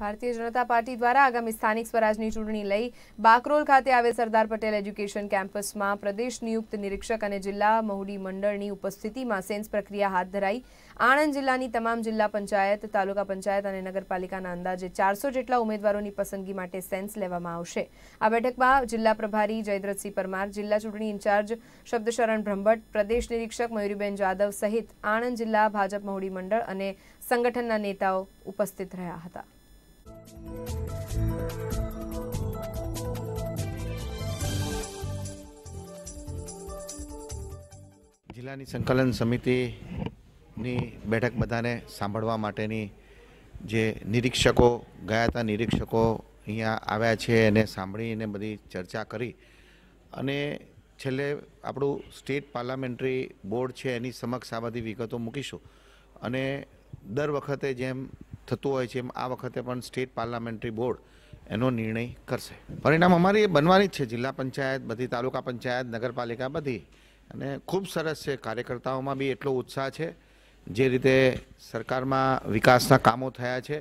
ભારતીય જનતા પાર્ટી દ્વારા આગામી સ્થાનિક સ્વરાજની ચૂંટણી લઈ બાકરોલ ખાતે આવેલ સરદાર પટેલ એજ્યુકેશન કેમ્પસમાં પ્રદેશ નિયુક્ત નિરીક્ષક અને જિલ્લા મહુડી મંડળની ઉપસ્થિતિમાં સેન્સ પ્રક્રિયા હાથ ધરાઈ આણંદ જિલ્લાની તમામ જિલ્લા પંચાયત તાલુકા પંચાયત અને નગરપાલિકાના અંદાજે ચારસો જેટલા ઉમેદવારોની પસંદગી માટે સેન્સ લેવામાં આવશે આ બેઠકમાં જિલ્લા પ્રભારી જયદ્રથસિંહ પરમાર જિલ્લા ચૂંટણી ઇન્ચાર્જ શબ્દશરણ બ્રહ્મભટ્ટ પ્રદેશ નિરીક્ષક મયુરીબેન જાદવ સહિત આણંદ જિલ્લા ભાજપ મહુડી મંડળ અને સંગઠનના નેતાઓ ઉપસ્થિત રહ્યા હતા જિલ્લાની સંકલન સમિતિની બેઠક બધાને સાંભળવા માટેની જે નિરીક્ષકો ગયા હતા નિરીક્ષકો અહીંયા આવ્યા છે એને સાંભળીને બધી ચર્ચા કરી અને છેલ્લે આપણું સ્ટેટ પાર્લામેન્ટરી બોર્ડ છે એની સમક્ષ આ બધી વિગતો મૂકીશું અને દર વખતે જેમ થતું હોય છે એમ આ વખતે પણ સ્ટેટ પાર્લામેન્ટરી બોર્ડ એનો નિર્ણય કરશે પરિણામ અમારી એ બનવાની જ છે જિલ્લા પંચાયત બધી તાલુકા પંચાયત નગરપાલિકા બધી અને ખૂબ સરસ છે કાર્યકર્તાઓમાં બી એટલો ઉત્સાહ છે જે રીતે સરકારમાં વિકાસના કામો થયા છે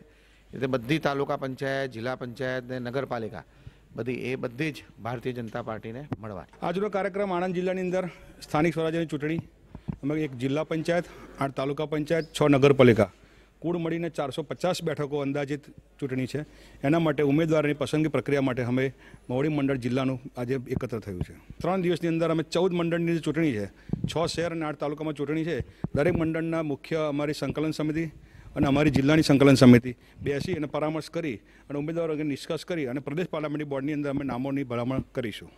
એટલે બધી તાલુકા પંચાયત જિલ્લા પંચાયત ને નગરપાલિકા બધી એ બધી જ ભારતીય જનતા પાર્ટીને મળવા આજનો કાર્યક્રમ આણંદ જિલ્લાની અંદર સ્થાનિક સ્વરાજ્યની ચૂંટણી એમાં એક જિલ્લા પંચાયત આઠ તાલુકા પંચાયત છ નગરપાલિકા કુળ મળીને ચારસો પચાસ બેઠકો અંદાજિત ચૂંટણી છે એના માટે ઉમેદવારની પસંદગી પ્રક્રિયા માટે અમે મવડી મંડળ જિલ્લાનું આજે એકત્ર થયું છે ત્રણ દિવસની અંદર અમે ચૌદ મંડળની જે ચૂંટણી છે છ શહેર અને આઠ તાલુકામાં ચૂંટણી છે દરેક મંડળના મુખ્ય અમારી સંકલન સમિતિ અને અમારી જિલ્લાની સંકલન સમિતિ બેસી અને પરામર્શ કરી અને ઉમેદવારો નિષ્કર્ષ કરી અને પ્રદેશ પાર્લામેન્ટરી બોર્ડની અંદર અમે નામોની ભલામણ કરીશું